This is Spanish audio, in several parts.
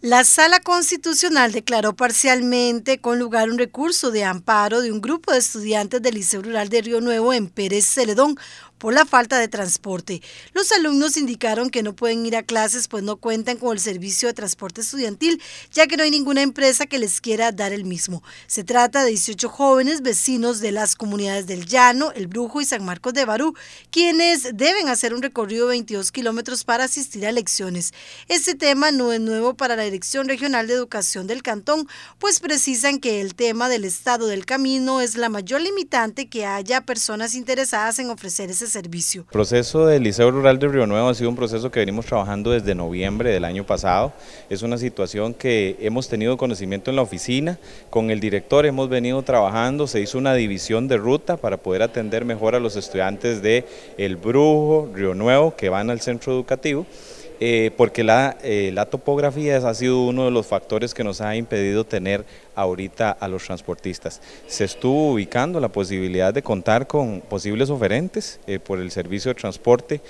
La Sala Constitucional declaró parcialmente con lugar un recurso de amparo de un grupo de estudiantes del Liceo Rural de Río Nuevo en Pérez Celedón por la falta de transporte. Los alumnos indicaron que no pueden ir a clases pues no cuentan con el servicio de transporte estudiantil, ya que no hay ninguna empresa que les quiera dar el mismo. Se trata de 18 jóvenes vecinos de las comunidades del Llano, El Brujo y San Marcos de Barú, quienes deben hacer un recorrido de 22 kilómetros para asistir a lecciones. Este tema no es nuevo para la Dirección Regional de Educación del Cantón, pues precisan que el tema del estado del camino es la mayor limitante que haya personas interesadas en ofrecer ese servicio. El proceso del Liceo Rural de Río Nuevo ha sido un proceso que venimos trabajando desde noviembre del año pasado. Es una situación que hemos tenido conocimiento en la oficina, con el director hemos venido trabajando, se hizo una división de ruta para poder atender mejor a los estudiantes de El Brujo, Río Nuevo, que van al centro educativo. Eh, porque la, eh, topografía ha sido uno de los factores que nos ha impedido tener ahorita a los transportistas. Se estuvo ubicando la posibilidad de contar con posibles oferentes eh, por el servicio de transporte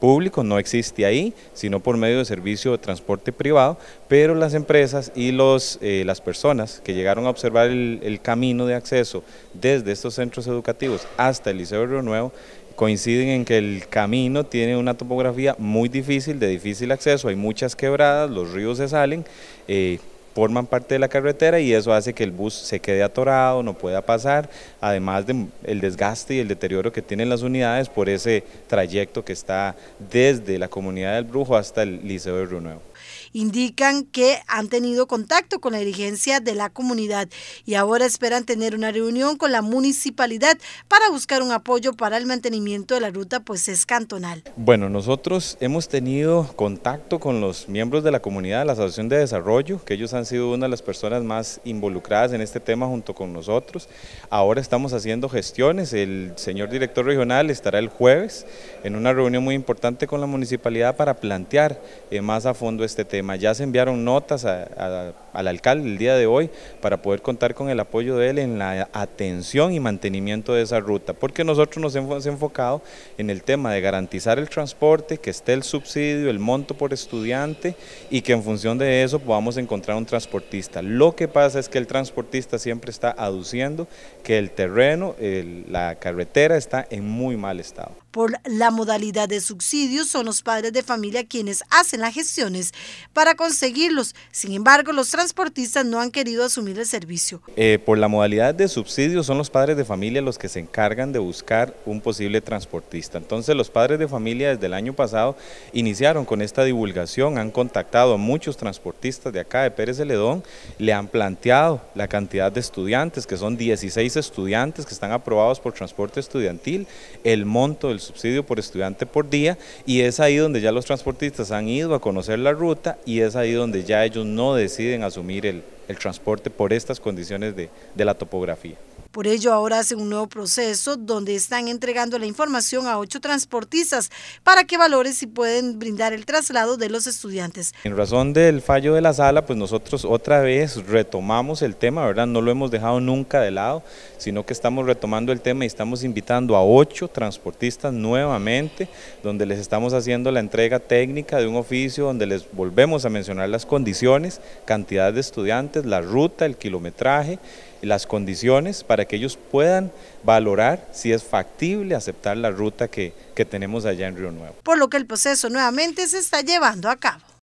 público, no existe ahí, sino por medio de servicio de transporte privado, pero las empresas y los, las personas que llegaron a observar el, el, camino de acceso desde estos centros educativos hasta el Liceo de Río Nuevo coinciden en que el camino tiene una topografía muy difícil, de difícil acceso, hay muchas quebradas, los ríos se salen, eh, forman parte de la carretera y eso hace que el bus se quede atorado, no pueda pasar, además del desgaste y el deterioro que tienen las unidades por ese trayecto que está desde la comunidad del Brujo hasta el Liceo de Río Nuevo indican que han tenido contacto con la dirigencia de la comunidad y ahora esperan tener una reunión con la municipalidad para buscar un apoyo para el mantenimiento de la ruta, pues es cantonal. Bueno, nosotros hemos tenido contacto con los miembros de la comunidad, la Asociación de Desarrollo, que ellos han sido una de las personas más involucradas en este tema junto con nosotros. Ahora estamos haciendo gestiones, el señor director regional estará el jueves en una reunión muy importante con la municipalidad para plantear eh, más a fondo este tema. Ya se enviaron notas al alcalde el día de hoy para poder contar con el apoyo de él en la atención y mantenimiento de esa ruta, porque nosotros nos hemos enfocado en el tema de garantizar el transporte, que esté el subsidio, el monto por estudiante y que en función de eso podamos encontrar un transportista. Lo que pasa es que el transportista siempre está aduciendo que el terreno, la carretera está en muy mal estado. Por la modalidad de subsidio son los padres de familia quienes hacen las gestiones para conseguirlos. Sin embargo, los transportistas no han querido asumir el servicio. Eh, por la modalidad de subsidio son los padres de familia los que se encargan de buscar un posible transportista. Entonces los padres de familia desde el año pasado iniciaron con esta divulgación, han contactado a muchos transportistas de acá de Pérez Celedón, le han planteado la cantidad de estudiantes, que son 16 estudiantes que están aprobados por transporte estudiantil, el monto del subsidio por estudiante por día y es ahí donde ya los transportistas han ido a conocer la ruta y es ahí donde ya ellos no deciden asumir el, el transporte por estas condiciones de, de la topografía. Por ello, ahora hacen un nuevo proceso donde están entregando la información a ocho transportistas para que valores si pueden brindar el traslado de los estudiantes. En razón del fallo de la sala, pues nosotros otra vez retomamos el tema, ¿verdad? No lo hemos dejado nunca de lado, sino que estamos retomando el tema y estamos invitando a ocho transportistas nuevamente, donde les estamos haciendo la entrega técnica de un oficio, donde les volvemos a mencionar las condiciones, cantidad de estudiantes, la ruta, el kilometraje, las condiciones para que ellos puedan valorar si es factible aceptar la ruta que, tenemos allá en Río Nuevo. Por lo que el proceso nuevamente se está llevando a cabo.